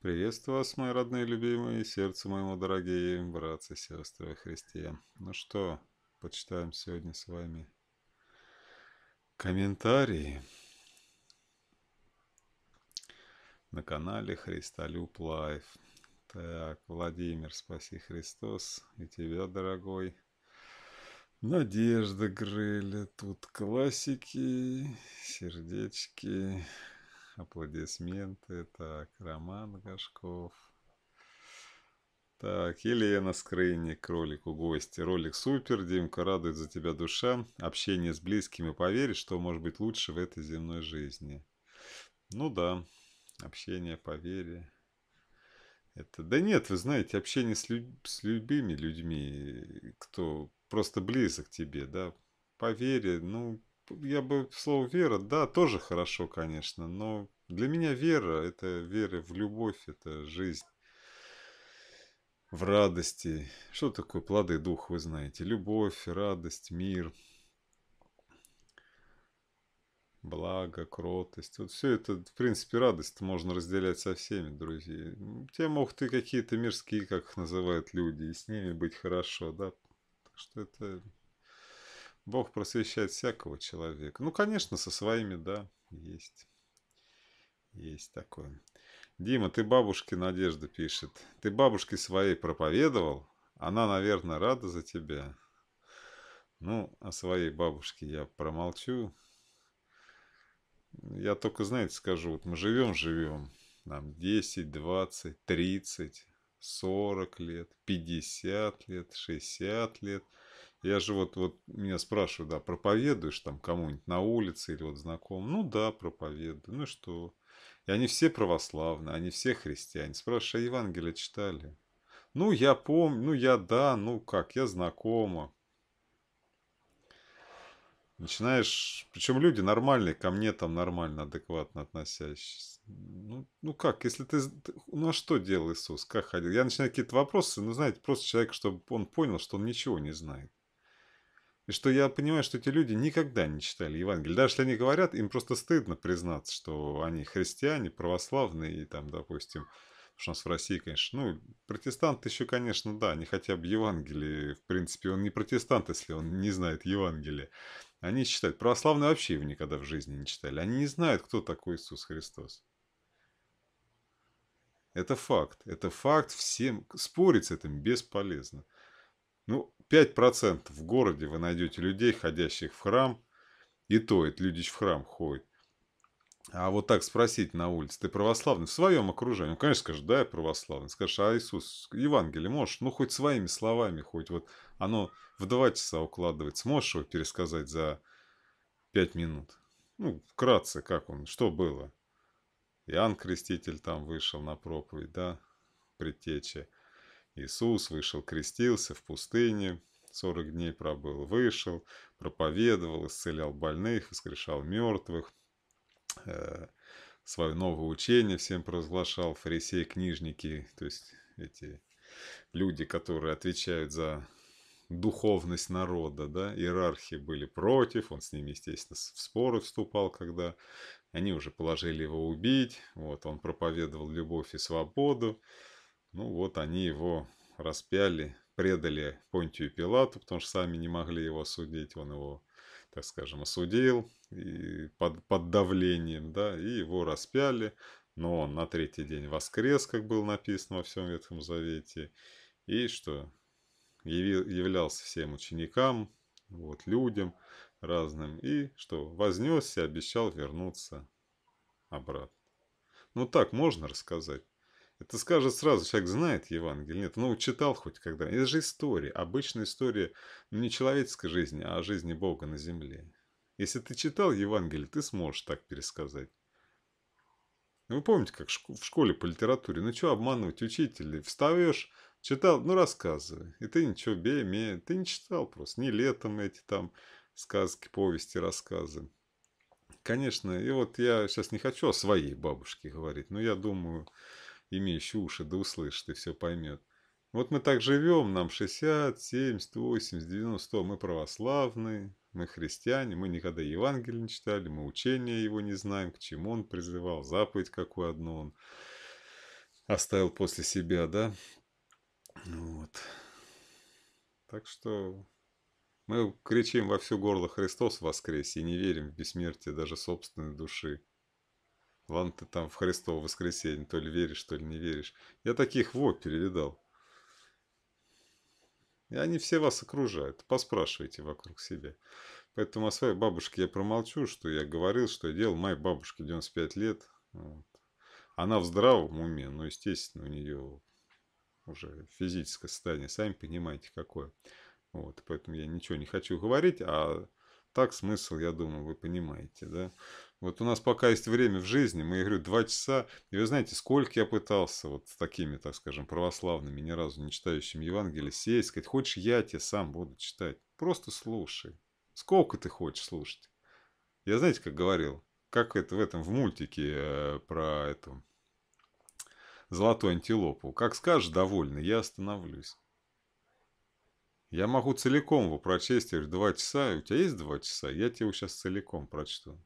Приветствую вас, мои родные, любимые, сердце моему дорогие, братцы, сестры, христиан. Ну что, почитаем сегодня с вами комментарии на канале Христолюб Лайф. Так, Владимир, спаси Христос и тебя, дорогой. Надежда Грыля, тут классики, сердечки, Аплодисменты. Так, Роман Гашков. Так, Елена Скрыник, кролик у гости. Ролик супер, Димка, радует за тебя душа. Общение с близкими, поверь, что может быть лучше в этой земной жизни. Ну да, общение по Это... Да нет, вы знаете, общение с, лю... с любыми людьми, кто просто близок тебе, да, по ну, я бы слово вера, да, тоже хорошо, конечно, но для меня вера – это вера в любовь, это жизнь в радости. Что такое плоды духа, вы знаете? Любовь, радость, мир, благо, кротость. Вот все это, в принципе, радость можно разделять со всеми, друзья. Те могут и какие-то мирские, как их называют люди, и с ними быть хорошо, да. Так что это Бог просвещает всякого человека. Ну, конечно, со своими, да, есть. Есть такое. Дима, ты бабушке Надежда пишет. Ты бабушке своей проповедовал? Она, наверное, рада за тебя. Ну, о своей бабушке я промолчу. Я только, знаете, скажу, вот мы живем, живем, нам 10, 20, 30, 40 лет, 50 лет, 60 лет – я же вот, вот меня спрашивают, да, проповедуешь там кому-нибудь на улице или вот знаком? Ну да, проповедую. Ну что? И они все православные, они все христиане. Спрашиваешь, а Евангелие читали? Ну, я помню, ну, я да, ну как, я знакома. Начинаешь, причем люди нормальные, ко мне там нормально, адекватно относящиеся. Ну, ну как, если ты, ну а что делал Иисус, как ходил? Я начинаю какие-то вопросы, ну знаете, просто человек, чтобы он понял, что он ничего не знает. И что я понимаю, что эти люди никогда не читали Евангелие. Даже если они говорят, им просто стыдно признаться, что они христиане, православные и там, допустим, потому что у нас в России, конечно, ну, протестант еще, конечно, да, не хотя бы Евангелие, в принципе, он не протестант, если он не знает Евангелие. Они читают. Православные вообще его никогда в жизни не читали. Они не знают, кто такой Иисус Христос. Это факт. Это факт всем. Спорить с этим бесполезно. Ну, 5% в городе вы найдете людей, ходящих в храм. И то, это люди в храм ходят. А вот так спросить на улице, ты православный? В своем окружении. Ну, конечно, скажешь, да, я православный. Скажешь, а Иисус, Евангелие можешь? Ну, хоть своими словами, хоть вот оно в два часа укладывается. Можешь его пересказать за пять минут? Ну, вкратце, как он, что было? Иоанн Креститель там вышел на проповедь, да, предтеча. Иисус вышел, крестился в пустыне, 40 дней пробыл, вышел, проповедовал, исцелял больных, воскрешал мертвых, э, свое новое учение всем провозглашал, фарисеи, книжники, то есть эти люди, которые отвечают за духовность народа, да, иерархи были против, он с ними, естественно, в споры вступал, когда они уже положили его убить, вот, он проповедовал любовь и свободу, ну вот они его распяли, предали Понтию Пилату, потому что сами не могли его судить, он его, так скажем, осудил и под, под давлением, да, и его распяли, но он на третий день воскрес, как было написано во всем Ветхом Завете, и что, явил, являлся всем ученикам, вот, людям разным, и что, вознесся, обещал вернуться обратно. Ну так можно рассказать? Это скажет сразу, человек знает Евангелие, нет, ну, читал хоть когда. Это же история, обычная история, ну, не человеческой жизни, а жизни Бога на земле. Если ты читал Евангелие, ты сможешь так пересказать. Вы помните, как в школе по литературе, ну, что обманывать учителей? Встаешь, читал, ну, рассказывай. И ты ничего, бей, ме, ты не читал просто. Не летом эти там сказки, повести, рассказы. Конечно, и вот я сейчас не хочу о своей бабушке говорить, но я думаю, имеющий уши, да услышит и все поймет. Вот мы так живем, нам 60, 70, 80, 90, 100, мы православные, мы христиане, мы никогда Евангелие не читали, мы учения его не знаем, к чему он призывал, заповедь какую одну он оставил после себя, да? Вот. Так что мы кричим во все горло «Христос воскресе!» и не верим в бессмертие даже собственной души вам ты там в Христово воскресенье то ли веришь, то ли не веришь. Я таких в опере И они все вас окружают. Поспрашивайте вокруг себя. Поэтому о своей бабушке я промолчу, что я говорил, что я делал. Моей бабушке 95 лет. Вот. Она в здравом уме, но, естественно, у нее уже физическое состояние, сами понимаете, какое. Вот, поэтому я ничего не хочу говорить, а так смысл, я думаю, вы понимаете, да. Вот у нас пока есть время в жизни, мы, я говорю, два часа, и вы знаете, сколько я пытался вот с такими, так скажем, православными, ни разу не читающими Евангелие сесть, сказать, хочешь, я тебе сам буду читать, просто слушай. Сколько ты хочешь слушать? Я, знаете, как говорил, как это в этом, в мультике э, про эту золотую антилопу. Как скажешь, довольный, я остановлюсь. Я могу целиком его прочесть, я говорю, два часа, у тебя есть два часа, я тебе его сейчас целиком прочту.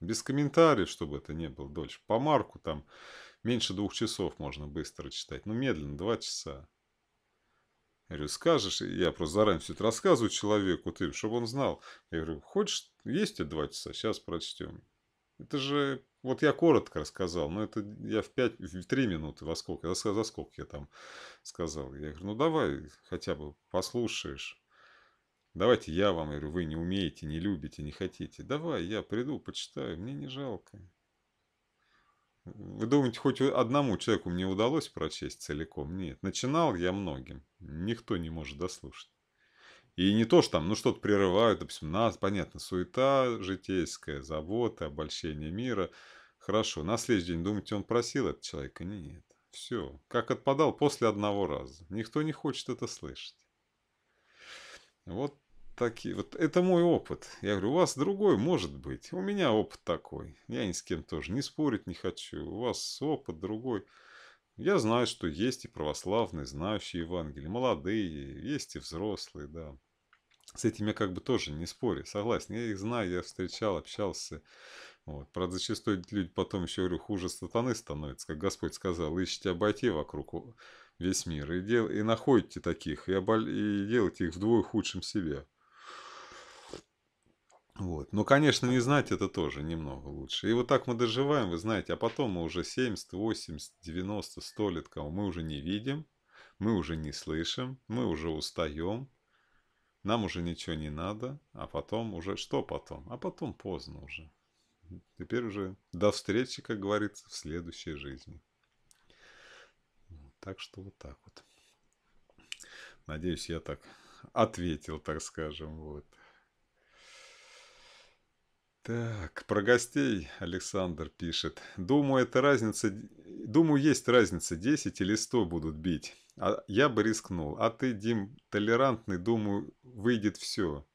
Без комментариев, чтобы это не было дольше. По марку там меньше двух часов можно быстро читать. Ну, медленно, два часа. Я говорю, скажешь, я просто заранее все это рассказываю человеку, ты, чтобы он знал. Я говорю, хочешь, есть тебе два часа, сейчас прочтем. Это же, вот я коротко рассказал, но это я в, пять, в три минуты, во сколько, за, за сколько я там сказал. Я говорю, ну давай хотя бы послушаешь. Давайте я вам, говорю, вы не умеете, не любите, не хотите. Давай, я приду, почитаю, мне не жалко. Вы думаете, хоть одному человеку мне удалось прочесть целиком? Нет. Начинал я многим. Никто не может дослушать. И не то, что там, ну, что-то прерывают, допустим, нас, понятно, суета житейская, забота, обольщение мира. Хорошо, на следующий день, думаете, он просил этого человека? Нет. Все. Как отпадал после одного раза. Никто не хочет это слышать. Вот такие, вот это мой опыт. Я говорю, у вас другой может быть, у меня опыт такой. Я ни с кем тоже не спорить не хочу, у вас опыт другой. Я знаю, что есть и православные, знающие Евангелие, молодые, есть и взрослые, да. С этим я как бы тоже не спорю, согласен. Я их знаю, я встречал, общался. Вот. Правда, зачастую люди потом еще, говорю, хуже сатаны становятся, как Господь сказал, ищите обойти вокруг весь мир и, дел, и находите таких, и, оболь, и делайте их вдвое худшим себе. Вот. Но, конечно, не знать это тоже немного лучше. И вот так мы доживаем, вы знаете, а потом мы уже 70, 80, 90, 100 лет кого мы уже не видим, мы уже не слышим, мы уже устаем, нам уже ничего не надо, а потом уже, что потом? А потом поздно уже. Теперь уже до встречи, как говорится, в следующей жизни. Так что вот так вот. Надеюсь, я так ответил, так скажем, вот. Так, про гостей Александр пишет. Думаю, это разница... Думаю, есть разница, 10 или 100 будут бить. А я бы рискнул. А ты, Дим, толерантный, думаю, выйдет все.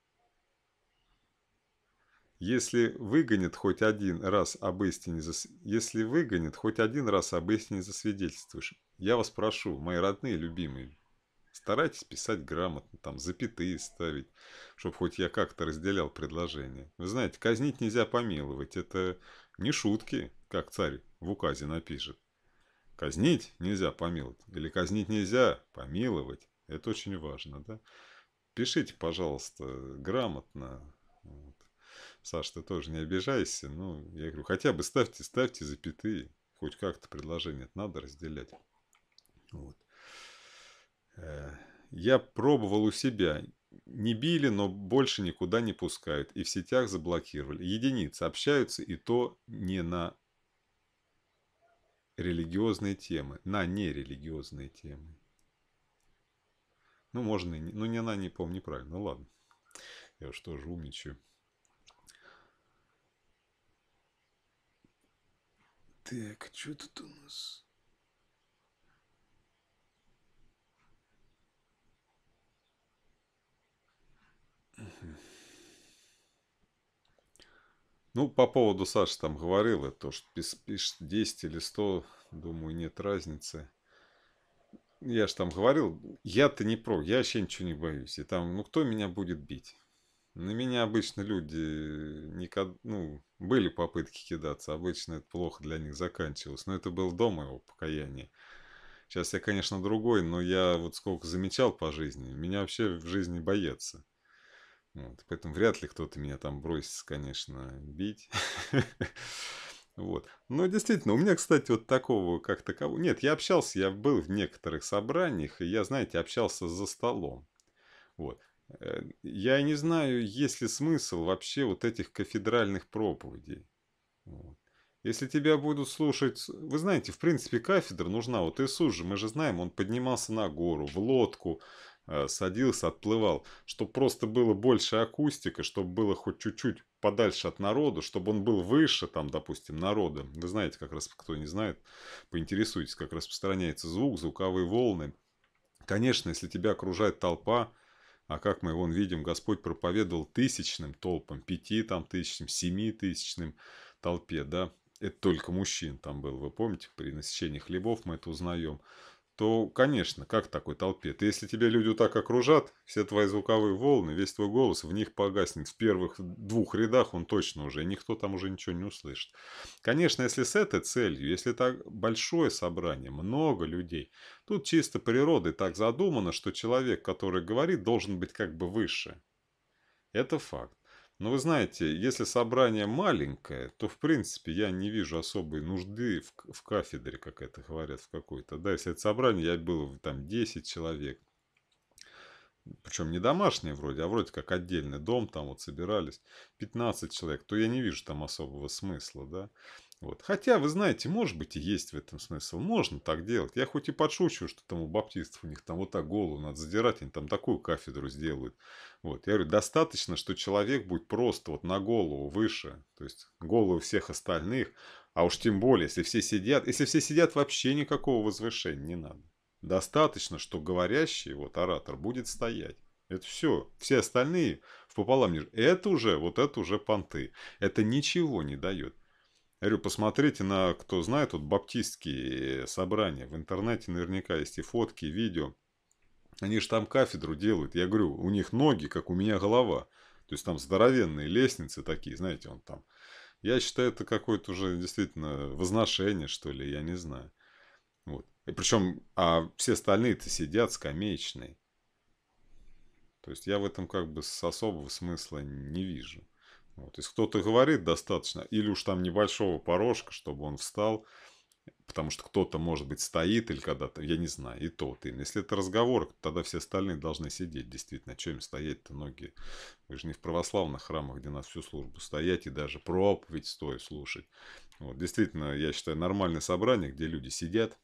Если выгонит хоть один раз об истине, зас... если выгонит хоть один раз об истине засвидетельствуешь. Я вас прошу, мои родные, любимые, Старайтесь писать грамотно, там запятые ставить, чтобы хоть я как-то разделял предложение. Вы знаете, казнить нельзя помиловать, это не шутки, как царь в указе напишет. Казнить нельзя помиловать, или казнить нельзя помиловать, это очень важно, да? Пишите, пожалуйста, грамотно. Вот. Саш, ты тоже не обижайся, ну, я говорю, хотя бы ставьте, ставьте запятые, хоть как-то предложение надо разделять. Вот. Э, я пробовал у себя. Не били, но больше никуда не пускают. И в сетях заблокировали. Единицы общаются, и то не на религиозные темы, на нерелигиозные темы. Ну, можно и не... Ну, не на, не помню, правильно. Ну, ладно. Я уж тоже умничаю. Так, что тут у нас? Ну, по поводу Саши там говорила, то, что пишет 10 или 100, думаю, нет разницы. Я же там говорил, я-то не про, я вообще ничего не боюсь. И там, ну, кто меня будет бить? На меня обычно люди никогда, ну, были попытки кидаться, обычно это плохо для них заканчивалось. Но это был до моего покаяния. Сейчас я, конечно, другой, но я вот сколько замечал по жизни, меня вообще в жизни боятся. Вот, поэтому вряд ли кто-то меня там бросится, конечно, бить. Вот. Но действительно, у меня, кстати, вот такого как такового... Нет, я общался, я был в некоторых собраниях, и я, знаете, общался за столом. Вот. Э, я не знаю, есть ли смысл вообще вот этих кафедральных проповедей. Вот. Если тебя будут слушать... Вы знаете, в принципе, кафедра нужна. Вот Иисус же, мы же знаем, он поднимался на гору, в лодку, Э, садился, отплывал, чтобы просто было больше акустика, чтобы было хоть чуть-чуть подальше от народу, чтобы он был выше, там, допустим, народа. Вы знаете, как раз, кто не знает, поинтересуйтесь, как распространяется звук, звуковые волны. Конечно, если тебя окружает толпа, а как мы вон видим, Господь проповедовал тысячным толпам, пяти там тысячным, семи тысячным толпе, да, это только мужчин там был, вы помните, при насыщении хлебов мы это узнаем то, конечно, как такой толпе? Ты, если тебя люди вот так окружат, все твои звуковые волны, весь твой голос в них погаснет. В первых двух рядах он точно уже, никто там уже ничего не услышит. Конечно, если с этой целью, если так большое собрание, много людей, тут чисто природой так задумано, что человек, который говорит, должен быть как бы выше. Это факт. Но вы знаете, если собрание маленькое, то в принципе я не вижу особой нужды в, в кафедре, как это говорят, в какой-то. Да, если это собрание, я был там 10 человек. Причем не домашние вроде, а вроде как отдельный дом, там вот собирались 15 человек, то я не вижу там особого смысла, да. Вот. Хотя, вы знаете, может быть и есть в этом смысл. Можно так делать. Я хоть и подшучиваю, что там у баптистов у них там вот так голову надо задирать, они там такую кафедру сделают. Вот. Я говорю, достаточно, что человек будет просто вот на голову выше, то есть голову всех остальных, а уж тем более, если все сидят, если все сидят, вообще никакого возвышения не надо. Достаточно, что говорящий, вот оратор, будет стоять. Это все. Все остальные в пополам. Это уже, вот это уже понты. Это ничего не дает. Я говорю, посмотрите на, кто знает, вот баптистские собрания. В интернете наверняка есть и фотки, и видео. Они же там кафедру делают. Я говорю, у них ноги, как у меня голова. То есть там здоровенные лестницы такие, знаете, он там. Я считаю, это какое-то уже действительно возношение, что ли, я не знаю. Вот. И причем, а все остальные-то сидят скамеечные. То есть я в этом как бы с особого смысла не вижу. Вот. Если кто-то говорит, достаточно. Или уж там небольшого порожка, чтобы он встал. Потому что кто-то, может быть, стоит или когда-то, я не знаю, и тот, вот Если это разговор, тогда все остальные должны сидеть, действительно. Чем стоять-то ноги? Вы же не в православных храмах, где нас всю службу стоять и даже проповедь стоя слушать. Вот. Действительно, я считаю, нормальное собрание, где люди сидят.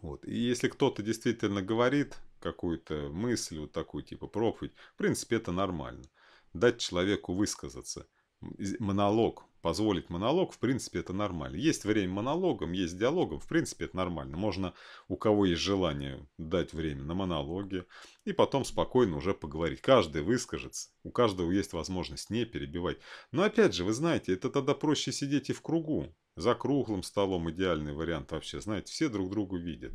Вот. И если кто-то действительно говорит какую-то мысль, вот такую типа проповедь, в принципе, это нормально дать человеку высказаться. Монолог, позволить монолог, в принципе, это нормально. Есть время монологом, есть диалогом, в принципе, это нормально. Можно, у кого есть желание, дать время на монологе и потом спокойно уже поговорить. Каждый выскажется, у каждого есть возможность не перебивать. Но опять же, вы знаете, это тогда проще сидеть и в кругу. За круглым столом идеальный вариант вообще, знаете, все друг друга видят.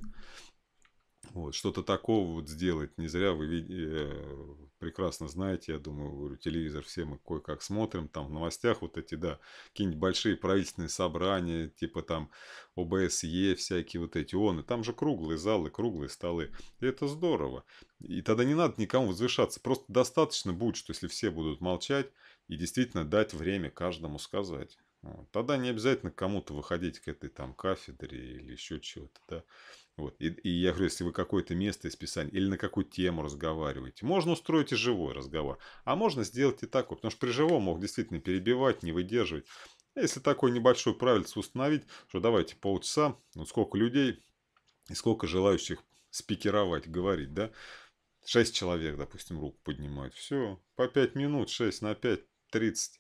Вот, что-то такого вот сделать. Не зря вы э, прекрасно знаете, я думаю, говорю, телевизор все мы кое-как смотрим. Там в новостях вот эти, да, какие-нибудь большие правительственные собрания, типа там ОБСЕ, всякие вот эти он. И там же круглые залы, круглые столы. И это здорово. И тогда не надо никому возвышаться. Просто достаточно будет, что если все будут молчать и действительно дать время каждому сказать. Вот. Тогда не обязательно кому-то выходить к этой там кафедре или еще чего-то, да. Вот. И, и я говорю, если вы какое-то место из Писания или на какую тему разговариваете, можно устроить и живой разговор, а можно сделать и такой, потому что при живом мог действительно перебивать, не выдерживать. если такой небольшой правильцу установить, что давайте полчаса, вот ну, сколько людей и сколько желающих спикеровать, говорить, да, шесть человек, допустим, руку поднимают, все, по пять минут, шесть на пять, тридцать,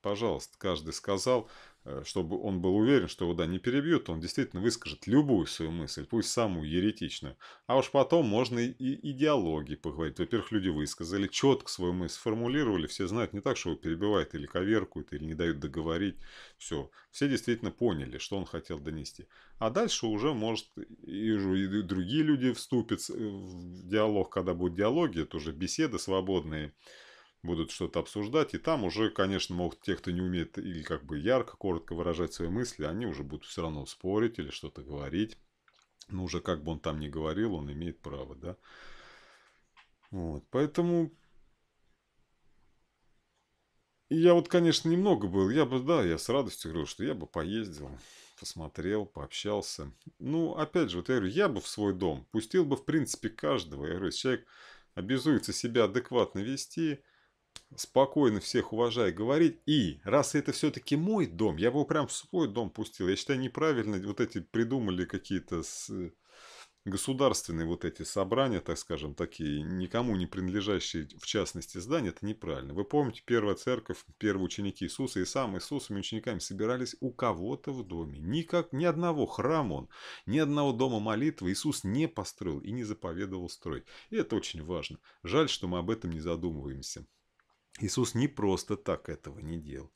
пожалуйста, каждый сказал, Э, чтобы он был уверен, что его да, не перебьют, он действительно выскажет любую свою мысль, пусть самую еретичную. А уж потом можно и идеологии поговорить. Во-первых, люди высказали, четко свою мысль сформулировали, все знают не так, что его перебивают или коверкуют, или не дают договорить. Все, все действительно поняли, что он хотел донести. А дальше уже, может, и, другие люди вступят э, в диалог, когда будут диалоги, это уже беседы свободные будут что-то обсуждать, и там уже, конечно, могут те, кто не умеет или как бы ярко, коротко выражать свои мысли, они уже будут все равно спорить или что-то говорить. Но ну, уже как бы он там ни говорил, он имеет право, да. Вот, поэтому... Я вот, конечно, немного был, я бы, да, я с радостью говорю, что я бы поездил, посмотрел, пообщался. Ну, опять же, вот я говорю, я бы в свой дом пустил бы, в принципе, каждого. Я говорю, человек обязуется себя адекватно вести, спокойно всех уважая говорить. И раз это все-таки мой дом, я его прям в свой дом пустил. Я считаю, неправильно вот эти придумали какие-то с... Э, государственные вот эти собрания, так скажем, такие, никому не принадлежащие в частности здания, это неправильно. Вы помните, первая церковь, первые ученики Иисуса и сам Иисус и учениками собирались у кого-то в доме. Никак, ни одного храма он, ни одного дома молитвы Иисус не построил и не заповедовал строить. И это очень важно. Жаль, что мы об этом не задумываемся. Иисус не просто так этого не делал.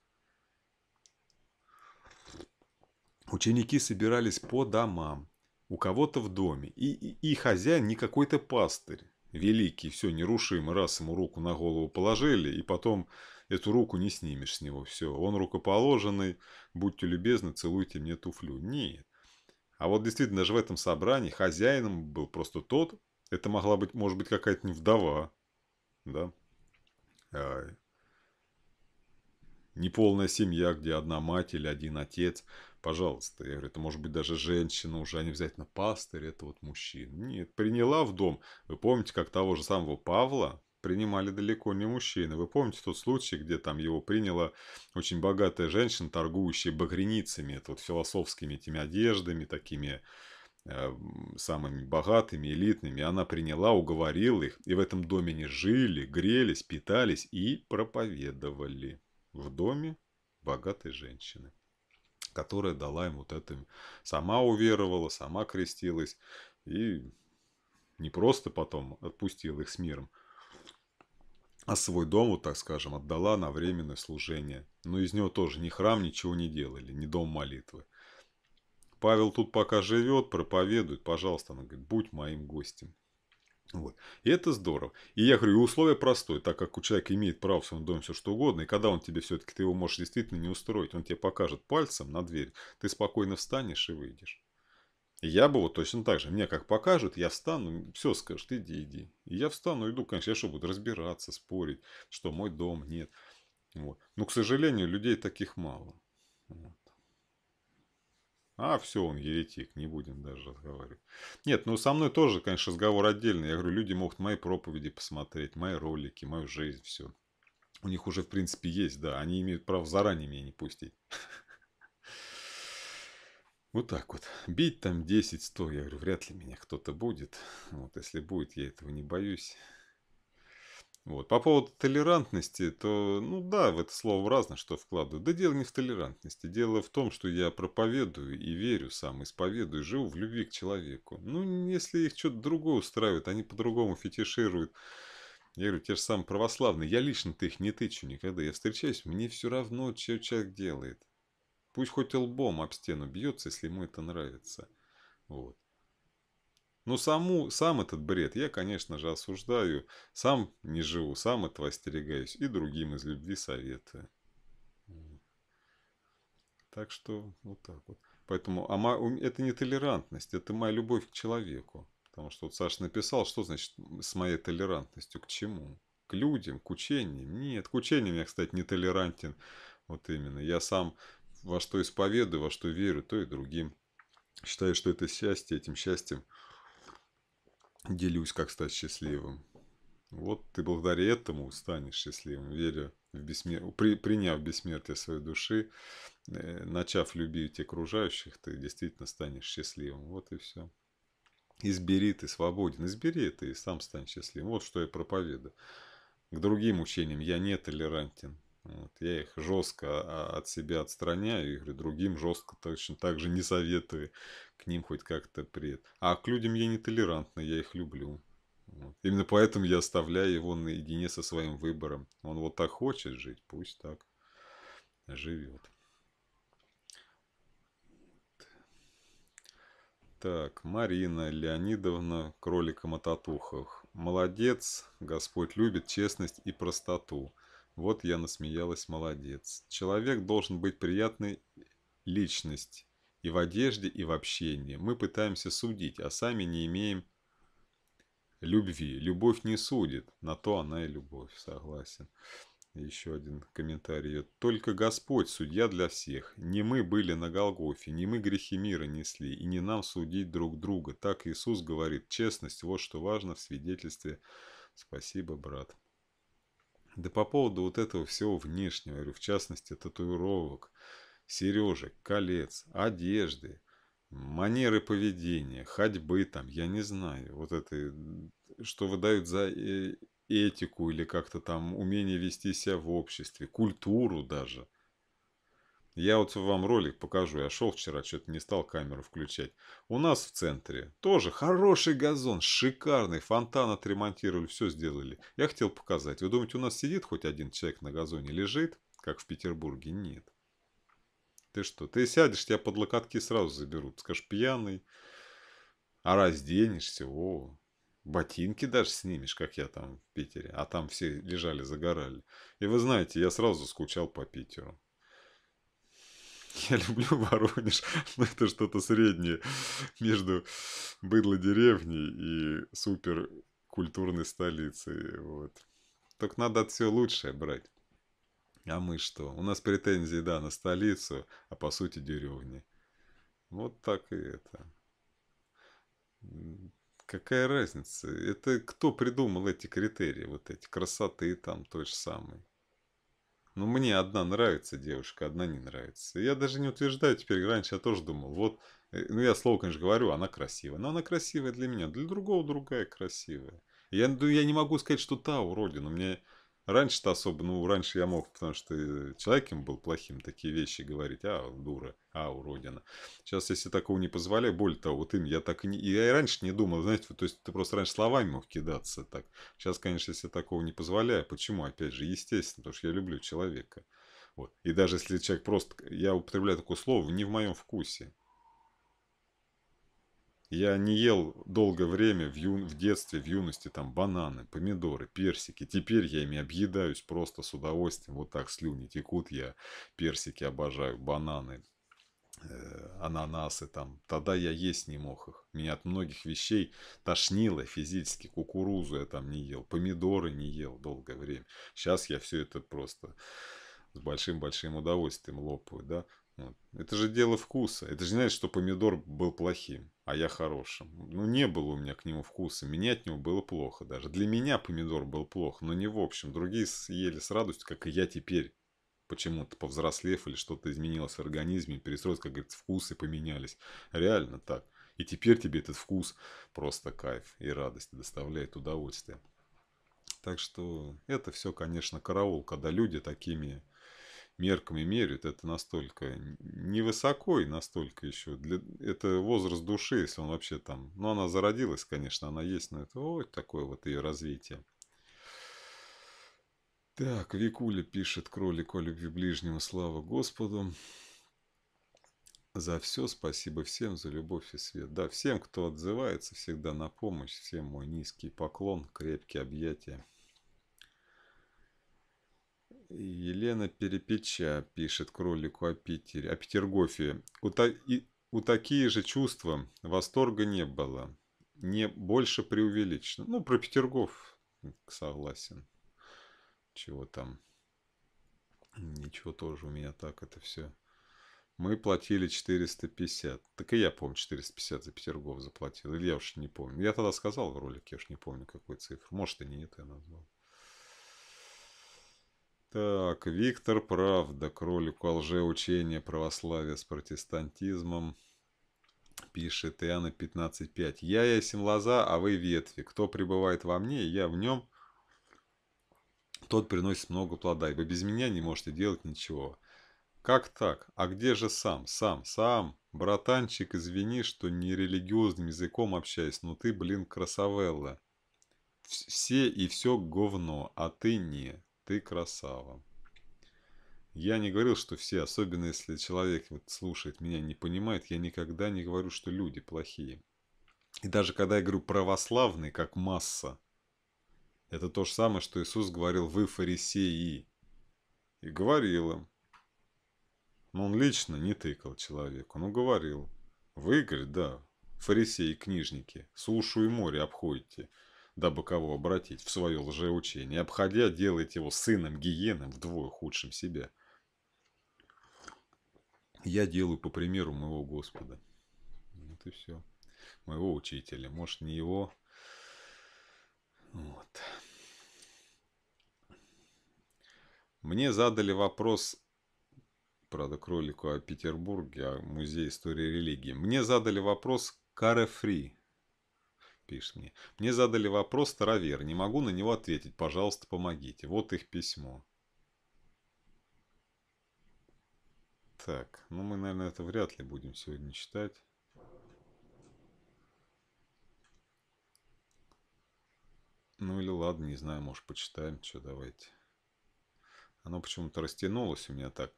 Ученики собирались по домам, у кого-то в доме, и, и, и хозяин не какой-то пастырь, великий, все нерушимый, раз ему руку на голову положили, и потом эту руку не снимешь с него, все, он рукоположенный, будьте любезны, целуйте мне туфлю. Нет. А вот действительно, даже в этом собрании хозяином был просто тот, это могла быть, может быть, какая-то не вдова, да, неполная семья, где одна мать или один отец, пожалуйста. Я говорю, это может быть даже женщина уже, а не обязательно пастырь, это вот мужчина. Нет, приняла в дом. Вы помните, как того же самого Павла принимали далеко не мужчины. Вы помните тот случай, где там его приняла очень богатая женщина, торгующая багряницами, это вот философскими этими одеждами, такими Эм, самыми богатыми, элитными. Она приняла, уговорила их, и в этом доме не жили, грелись, питались и проповедовали в доме богатой женщины, которая дала им вот это. Сама уверовала, сама крестилась и не просто потом отпустила их с миром, а свой дом, вот так скажем, отдала на временное служение. Но из него тоже ни храм ничего не делали, ни дом молитвы. Павел тут пока живет, проповедует, пожалуйста. Она говорит, будь моим гостем. Вот. И это здорово. И я говорю, и условие простое, так как у человека имеет право в своем доме все что угодно, и когда он тебе все-таки, ты его можешь действительно не устроить, он тебе покажет пальцем на дверь, ты спокойно встанешь и выйдешь. И я бы вот точно так же, мне как покажут, я встану, все скажет, иди, иди. И я встану, иду, конечно, я что буду разбираться, спорить, что мой дом, нет. Вот. Но, к сожалению, людей таких мало. Вот. А, все, он еретик, не будем даже разговаривать. Нет, ну со мной тоже, конечно, разговор отдельный. Я говорю, люди могут мои проповеди посмотреть, мои ролики, мою жизнь, все. У них уже, в принципе, есть, да. Они имеют право заранее меня не пустить. Вот так вот. Бить там 10-100, я говорю, вряд ли меня кто-то будет. Вот если будет, я этого не боюсь. Вот. По поводу толерантности, то, ну да, в это слово разно, что вкладываю. Да дело не в толерантности. Дело в том, что я проповедую и верю сам, исповедую, живу в любви к человеку. Ну, если их что-то другое устраивает, они по-другому фетишируют. Я говорю, те же самые православные. Я лично-то их не тычу никогда. Я встречаюсь, мне все равно, что человек делает. Пусть хоть лбом об стену бьется, если ему это нравится. Вот. Но ну, саму, сам этот бред я, конечно же, осуждаю, сам не живу, сам этого остерегаюсь и другим из любви советую. Так что вот так вот. Поэтому а моя, это не толерантность, это моя любовь к человеку. Потому что вот Саша написал, что значит с моей толерантностью к чему? К людям, к учениям? Нет, к учениям я, кстати, не толерантен. Вот именно. Я сам во что исповедую, во что верю, то и другим. Считаю, что это счастье, этим счастьем – делюсь, как стать счастливым. Вот ты благодаря этому станешь счастливым, веря в бессмер... При, приняв бессмертие своей души, э, начав любить окружающих, ты действительно станешь счастливым. Вот и все. Избери ты свободен, избери ты и сам стань счастливым. Вот что я проповедую. К другим учениям я не толерантен. Вот, я их жестко а, от себя отстраняю и говорю, другим жестко точно так же не советую к ним хоть как-то пред. А к людям я не толерантный, я их люблю. Вот. Именно поэтому я оставляю его наедине со своим выбором. Он вот так хочет жить, пусть так живет. Так, Марина Леонидовна, кролика Мататухов. Молодец, Господь любит честность и простоту. Вот я насмеялась, молодец. Человек должен быть приятной личность и в одежде, и в общении. Мы пытаемся судить, а сами не имеем любви. Любовь не судит, на то она и любовь, согласен. Еще один комментарий. Только Господь судья для всех. Не мы были на Голгофе, не мы грехи мира несли, и не нам судить друг друга. Так Иисус говорит, честность, вот что важно в свидетельстве. Спасибо, брат. Да по поводу вот этого всего внешнего, говорю, в частности, татуировок, сережек, колец, одежды, манеры поведения, ходьбы там, я не знаю, вот это, что выдают за э, этику или как-то там умение вести себя в обществе, культуру даже. Я вот вам ролик покажу. Я шел вчера, что-то не стал камеру включать. У нас в центре тоже хороший газон, шикарный. Фонтан отремонтировали, все сделали. Я хотел показать. Вы думаете, у нас сидит хоть один человек на газоне лежит, как в Петербурге? Нет. Ты что, ты сядешь, тебя под локотки сразу заберут. Скажешь, пьяный. А разденешься, о, ботинки даже снимешь, как я там в Питере. А там все лежали, загорали. И вы знаете, я сразу скучал по Питеру. Я люблю Воронеж, но это что-то среднее между быдло деревней и супер культурной столицей. Вот. Только надо от все лучшее брать. А мы что? У нас претензии, да, на столицу, а по сути деревни. Вот так и это. Какая разница? Это кто придумал эти критерии, вот эти красоты там то же самое. Ну мне одна нравится девушка, одна не нравится. Я даже не утверждаю теперь, раньше я тоже думал, вот, э, ну я слово, конечно, говорю, она красивая. Но она красивая для меня, для другого другая красивая. Я, ну, я не могу сказать, что та уродина, мне Раньше-то особо, ну, раньше я мог, потому что человеком был плохим, такие вещи говорить, а, дура, а, уродина. Сейчас, если такого не позволяю, более того, вот им я так и не... Я и раньше не думал, знаете, вот, то есть ты просто раньше словами мог кидаться так. Сейчас, конечно, если такого не позволяю, а почему? Опять же, естественно, потому что я люблю человека. Вот. И даже если человек просто... Я употребляю такое слово не в моем вкусе. Я не ел долгое время в, ю... в детстве, в юности, там, бананы, помидоры, персики. Теперь я ими объедаюсь просто с удовольствием. Вот так слюни текут, я персики обожаю, бананы, э, ананасы там. Тогда я есть не мог их. Меня от многих вещей тошнило физически. Кукурузу я там не ел, помидоры не ел долгое время. Сейчас я все это просто с большим-большим удовольствием лопаю, да. Это же дело вкуса. Это же не значит, что помидор был плохим, а я хорошим. Ну, не было у меня к нему вкуса. Меня от него было плохо даже. Для меня помидор был плох, но не в общем. Другие съели с радостью, как и я теперь. Почему-то повзрослев или что-то изменилось в организме, перестроилось, как говорится, вкусы поменялись. Реально так. И теперь тебе этот вкус просто кайф и радость доставляет удовольствие. Так что это все, конечно, караул, когда люди такими мерками мерят, это настолько невысоко и настолько еще. Для, это возраст души, если он вообще там... Ну, она зародилась, конечно, она есть, но это вот такое вот ее развитие. Так, Викуля пишет кролик о любви ближнего, слава Господу. За все спасибо всем, за любовь и свет. Да, всем, кто отзывается, всегда на помощь, всем мой низкий поклон, крепкие объятия. Елена Перепеча пишет кролику о Питере, о Петергофе. У, та, и, у такие же чувства восторга не было. Не больше преувеличено. Ну, про Петергоф согласен. Чего там? Ничего тоже у меня так это все. Мы платили 450. Так и я помню, 450 за Петергоф заплатил. Или я уж не помню. Я тогда сказал в ролике, я уж не помню, какую цифру. Может, и не это я назвал. Так, Виктор Правда, кролику учение православия с протестантизмом, пишет Иоанна 15.5. «Я ясен лоза, а вы ветви. Кто пребывает во мне, я в нем, тот приносит много плода, ибо без меня не можете делать ничего». Как так? А где же сам? Сам, сам. Братанчик, извини, что не религиозным языком общаюсь, но ты, блин, красавелла. Все и все говно, а ты не. Ты красава. Я не говорил, что все, особенно если человек вот слушает меня, не понимает, я никогда не говорю, что люди плохие. И даже когда я говорю православный, как масса, это то же самое, что Иисус говорил «вы фарисеи». И говорил им. Но он лично не тыкал человеку, но говорил. Вы, говорит, да, фарисеи, книжники, сушу и море обходите дабы кого обратить в свое лжеучение, обходя, делает его сыном гиеном вдвое худшим себя. Я делаю по примеру моего Господа. Вот и все. Моего учителя. Может, не его. Вот. Мне задали вопрос, правда, к ролику о Петербурге, о Музее истории религии. Мне задали вопрос каре-фри пишешь мне. Мне задали вопрос старовер, не могу на него ответить, пожалуйста, помогите. Вот их письмо. Так, ну мы, наверное, это вряд ли будем сегодня читать. Ну или ладно, не знаю, может почитаем, что давайте. Оно почему-то растянулось у меня так.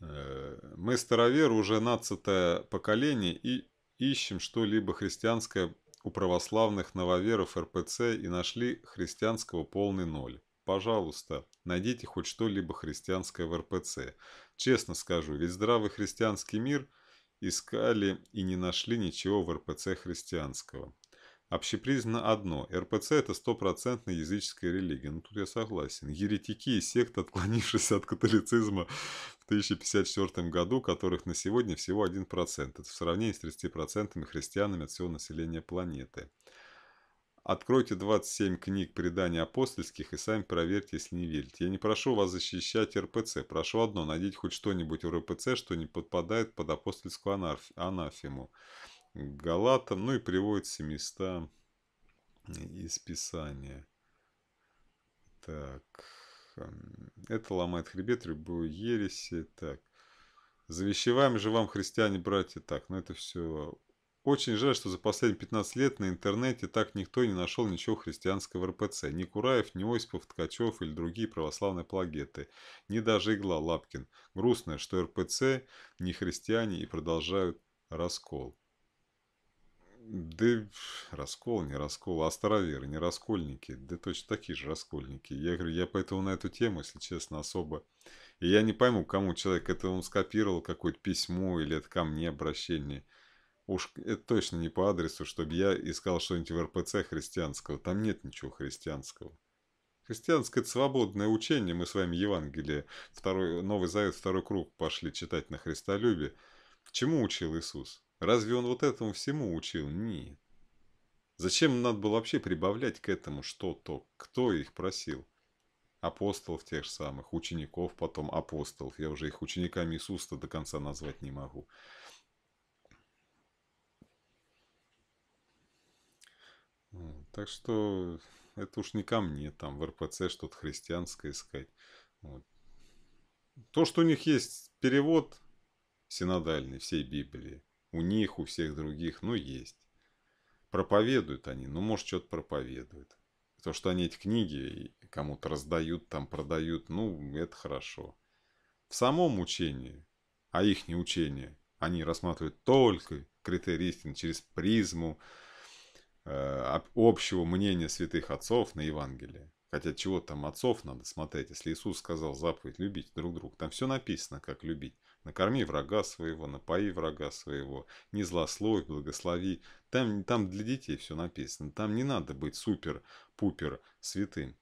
Э, мы старовер уже нацатое поколение и ищем что-либо христианское у православных нововеров РПЦ и нашли христианского полный ноль. Пожалуйста, найдите хоть что-либо христианское в РПЦ. Честно скажу, ведь здравый христианский мир – искали и не нашли ничего в РПЦ христианского. Общепризнано одно – РПЦ – это стопроцентная языческая религия. Ну, тут я согласен. Еретики и секты, отклонившиеся от католицизма в 1054 году, которых на сегодня всего 1%. Это в сравнении с 30% христианами от всего населения планеты. Откройте 27 книг преданий апостольских и сами проверьте, если не верите. Я не прошу вас защищать РПЦ. Прошу одно – найдите хоть что-нибудь в РПЦ, что не подпадает под апостольскую анафему. Галатам, ну и приводятся места э, из Писания. Так, эм, это ломает хребет любой ереси. Так, завещеваем же вам, христиане, братья. Так, ну это все... Очень жаль, что за последние 15 лет на интернете так никто не нашел ничего христианского в РПЦ. Ни Кураев, ни Осипов, Ткачев или другие православные плагеты. Ни даже игла Лапкин. Грустно, что РПЦ не христиане и продолжают раскол. Да раскол, не раскол, астроверы, не раскольники, да точно такие же раскольники. Я говорю, я поэтому на эту тему, если честно, особо... И я не пойму, кому человек это он скопировал какое-то письмо или это ко мне обращение. Уж это точно не по адресу, чтобы я искал что-нибудь в РПЦ христианского. Там нет ничего христианского. Христианское – это свободное учение. Мы с вами Евангелие, второй, Новый Завет, второй круг пошли читать на Христолюбие. Чему учил Иисус? Разве он вот этому всему учил? Нет. Зачем надо было вообще прибавлять к этому что-то? Кто их просил? Апостолов тех же самых, учеников, потом апостолов. Я уже их учениками Иисуса до конца назвать не могу. Так что это уж не ко мне там в РПЦ что-то христианское искать. Вот. То, что у них есть перевод синодальный всей Библии, у них, у всех других, ну есть. Проповедуют они, ну, может, что-то проповедуют. То, что они эти книги кому-то раздают, там продают, ну, это хорошо. В самом учении, а их не учение, они рассматривают только критерий истины через призму э, общего мнения святых отцов на Евангелие. Хотя чего там отцов надо смотреть, если Иисус сказал заповедь любить друг друга, там все написано, как любить. Накорми врага своего, напои врага своего, не злословь, благослови. Там, там для детей все написано. Там не надо быть супер-пупер святым.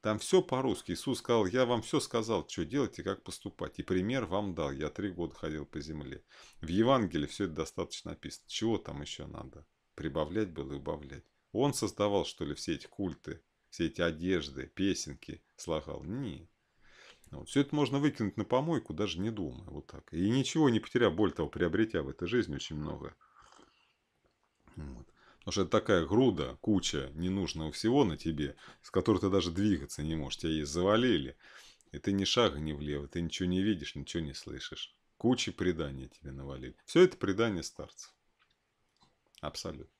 Там все по-русски. Иисус сказал, я вам все сказал, что делать и как поступать. И пример вам дал. Я три года ходил по земле. В Евангелии все это достаточно написано. Чего там еще надо? Прибавлять было и убавлять. Он создавал, что ли, все эти культы, все эти одежды, песенки слагал? Нет приятного. Все это можно выкинуть на помойку, даже не думая. Вот так. И ничего не потеряв, более того, приобретя в этой жизни очень много. Вот. Потому что это такая груда, куча ненужного всего на тебе, с которой ты даже двигаться не можешь. Тебя есть завалили. И ты ни шага не влево, ты ничего не видишь, ничего не слышишь. Куча предания тебе навалили. Все это предание старцев. Абсолютно.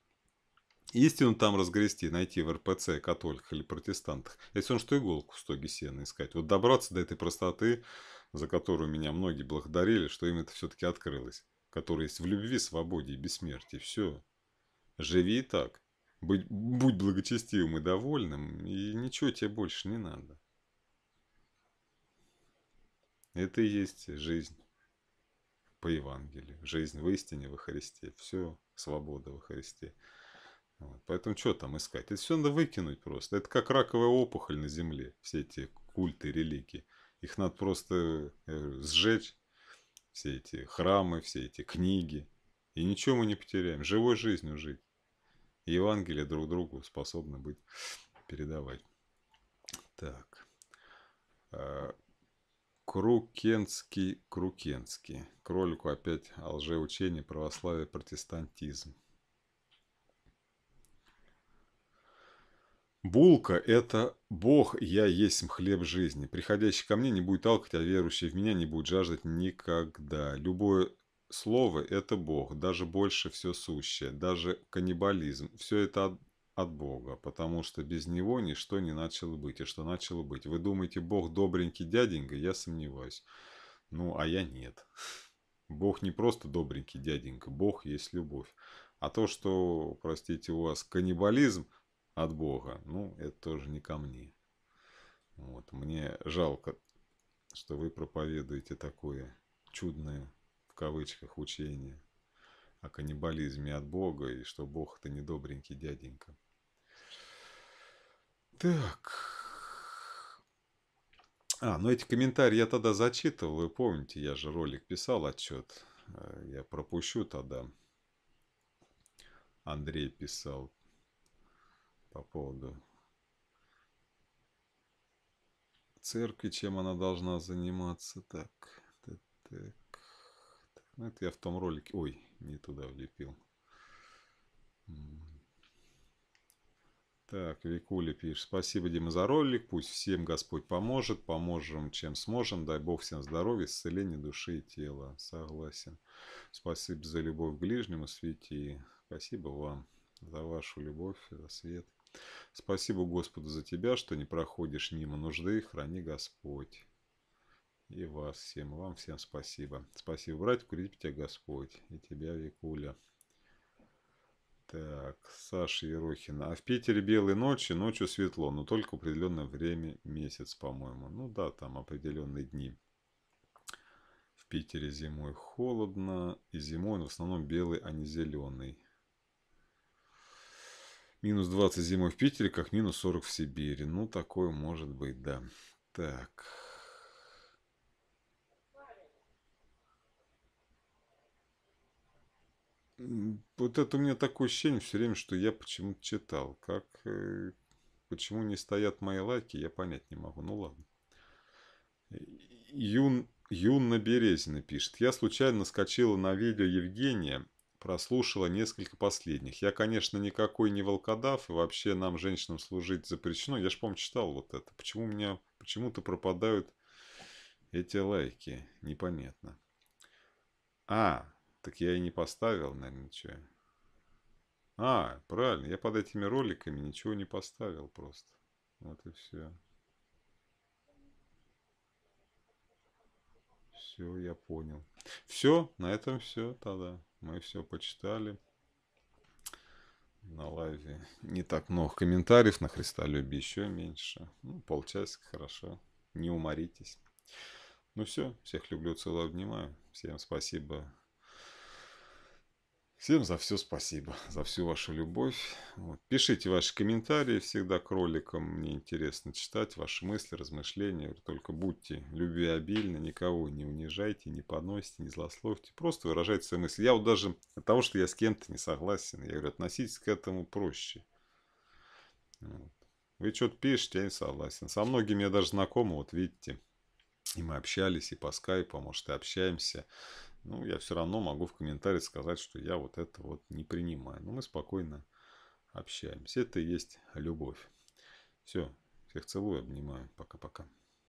Истину там разгрести, найти в РПЦ, католиках или протестантах. Если он что иголку в стоге сена искать. Вот добраться до этой простоты, за которую меня многие благодарили, что им это все-таки открылось. Которая есть в любви, свободе и бессмертии. Все. Живи и так. Будь, будь благочестивым и довольным, и ничего тебе больше не надо. Это и есть жизнь по Евангелию, жизнь в истине во Христе, все свобода во Христе. Вот, поэтому что там искать? Это все надо выкинуть просто. Это как раковая опухоль на земле, все эти культы, религии. Их надо просто говорю, э, сжечь, все эти храмы, все эти книги. И ничего мы не потеряем. Живой жизнью жить. И Евангелие друг другу способны быть передавать. Так. А, Крукенский, Крукенский. Кролику опять лжеучение, православие, протестантизм. Булка – это «Бог, я есть хлеб жизни». Приходящий ко мне не будет алкать, а верующий в меня не будет жаждать никогда. Любое слово – это Бог, даже больше все сущее, даже каннибализм. Все это от, от Бога, потому что без Него ничто не начало быть, и что начало быть. Вы думаете, Бог добренький дяденька? Я сомневаюсь. Ну, а я нет. Бог не просто добренький дяденька, Бог есть любовь. А то, что, простите у вас, каннибализм – от Бога. Ну, это тоже не ко мне. Вот. Мне жалко, что вы проповедуете такое чудное, в кавычках, учение о каннибализме от Бога, и что Бог это недобренький дяденька. Так. А, ну эти комментарии я тогда зачитывал, вы помните, я же ролик писал, отчет. Э, я пропущу тогда. Андрей писал по поводу церкви, чем она должна заниматься. Так, так, так. Ну, это я в том ролике... Ой, не туда влепил. Так, Викуля пишет. Спасибо, Дима, за ролик. Пусть всем Господь поможет. Поможем, чем сможем. Дай Бог всем здоровья, исцеления души и тела. Согласен. Спасибо за любовь к ближнему, свети. Спасибо вам за вашу любовь, за свет. Спасибо Господу за тебя, что не проходишь мимо нужды, храни Господь. И вас всем, вам всем спасибо. Спасибо, братья, курить тебя Господь, и тебя, Викуля. Так, Саша Ерохина. А в Питере белые ночи, ночью светло, но только определенное время, месяц, по-моему. Ну да, там определенные дни. В Питере зимой холодно, и зимой он в основном белый, а не зеленый. Минус 20 зимой в Питере, как минус 40 в Сибири. Ну, такое может быть, да. Так. Вот это у меня такое ощущение все время, что я почему-то читал. Как, э, почему не стоят мои лайки, я понять не могу. Ну ладно. Юн, Юнна Березина пишет. Я случайно скачила на видео Евгения прослушала несколько последних. Я, конечно, никакой не волкодав, и вообще нам, женщинам, служить запрещено. Я же, помню, читал вот это. Почему у меня почему-то пропадают эти лайки? Непонятно. А, так я и не поставил, наверное, ничего. А, правильно, я под этими роликами ничего не поставил просто. Вот и все. Все, я понял. Все, на этом все тогда. Мы все почитали. На лайве не так много комментариев, на Христолюбе еще меньше. Ну, полчасика, хорошо. Не уморитесь. Ну все, всех люблю, целую, обнимаю. Всем спасибо Всем за все спасибо, за всю вашу любовь. Вот. Пишите ваши комментарии всегда к роликам. Мне интересно читать ваши мысли, размышления. Только будьте любвеобильны, никого не унижайте, не поносите, не злословьте. Просто выражайте свои мысли. Я вот даже от того, что я с кем-то не согласен, я говорю, относитесь к этому проще. Вот. Вы что-то пишете, я не согласен. Со многими я даже знакомы, вот видите. И мы общались, и по скайпу, а может, и общаемся ну, я все равно могу в комментарии сказать, что я вот это вот не принимаю. Но мы спокойно общаемся. Это и есть любовь. Все. Всех целую, обнимаю. Пока-пока.